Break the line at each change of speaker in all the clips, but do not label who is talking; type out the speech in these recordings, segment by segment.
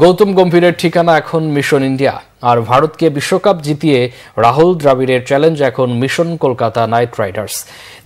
গৌতম গম্ভীরের ঠিকানা এখন mission India আর ভারতকে বিশ্বকাপ জিতিয়ে রাহুল দ্রাবিড়ের চ্যালেঞ্জ এখন মিশন কলকাতা নাইট রাইডার্স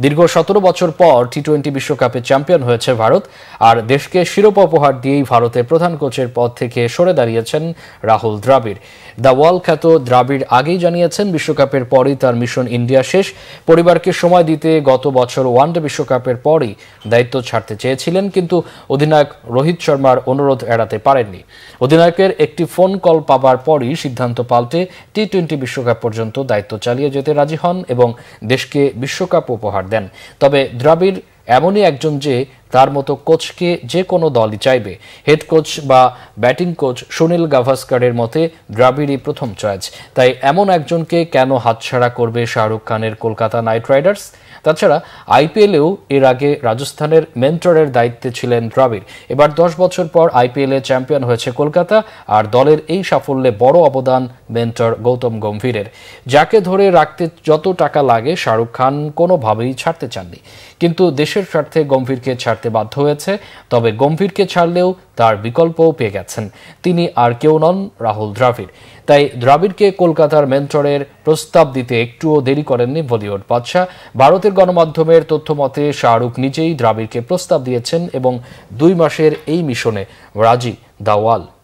দীর্ঘ সতেরো বছর পর টি টোয়েন্টি বিশ্বকাপে চ্যাম্পিয়ন হয়েছে ভারত আর দেশকে শিরোপা উপহার দিয়েই ভারতের প্রধান কোচের পদ থেকে সরে দাঁড়িয়েছেন রাহুল দ্রাবিড় দ্য ওয়াল খ্যাত দ্রাবিড় আগেই জানিয়েছেন বিশ্বকাপের পরই তার মিশন ইন্ডিয়া শেষ পরিবারকে সময় দিতে গত বছর ওয়ানডে বিশ্বকাপের পরই দায়িত্ব ছাড়তে চেয়েছিলেন কিন্তু অধিনায়ক রোহিত শর্মার অনুরোধ এড়াতে পারেননি অধিনায়কের একটি ফোন কল পাবার পরই সিদ্ধান্ত সিদ্ধান্ত পাল্টে টি টোয়েন্টি বিশ্বকাপ পর্যন্ত দায়িত্ব চালিয়ে যেতে রাজি হন এবং দেশকে বিশ্বকাপ উপহার দেন তবে দ্রাবিড় এমনই একজন যে তার মতো কোচকে যে কোনো দলই চাইবে হেড কোচ বা ব্যাটিং কোচ সুনীল গাভাস্কারের মতে দ্রাবিড়ই প্রথম চয়েস তাই এমন একজনকে কেন হাতছাড়া করবে শাহরুখ খানের কলকাতা নাইট রাইডার্স তাছাড়া আইপিএলেও এর আগে রাজস্থানের মেন্টরের দায়িত্বে ছিলেন দ্রাবিড় এবার দশ বছর পর আইপিএলে চ্যাম্পিয়ন হয়েছে কলকাতা আর দলের এই সাফল্যে বড় অবদান মেন্টর গৌতম গম্ভীরের যাকে ধরে রাখতে যত টাকা লাগে শাহরুখ খান কোনোভাবেই ছাড়তে চাননি কিন্তু দেশের স্বার্থে গম্ভীরকে ছাড় ছাড়তে বাধ্য হয়েছে তবে গম্ভীরকে ছাড়লেও তার বিকল্পও পেয়ে গেছেন তিনি আর কেউ নন রাহুল দ্রাবিড় তাই দ্রাবিড়কে কলকাতার মেন্টরের প্রস্তাব দিতে একটুও দেরি করেননি বলিউড বাদশাহ ভারতের গণমাধ্যমের তথ্য মতে শাহরুখ নিজেই দ্রাবিড়কে প্রস্তাব দিয়েছেন এবং দুই মাসের এই মিশনে রাজি দাওয়াল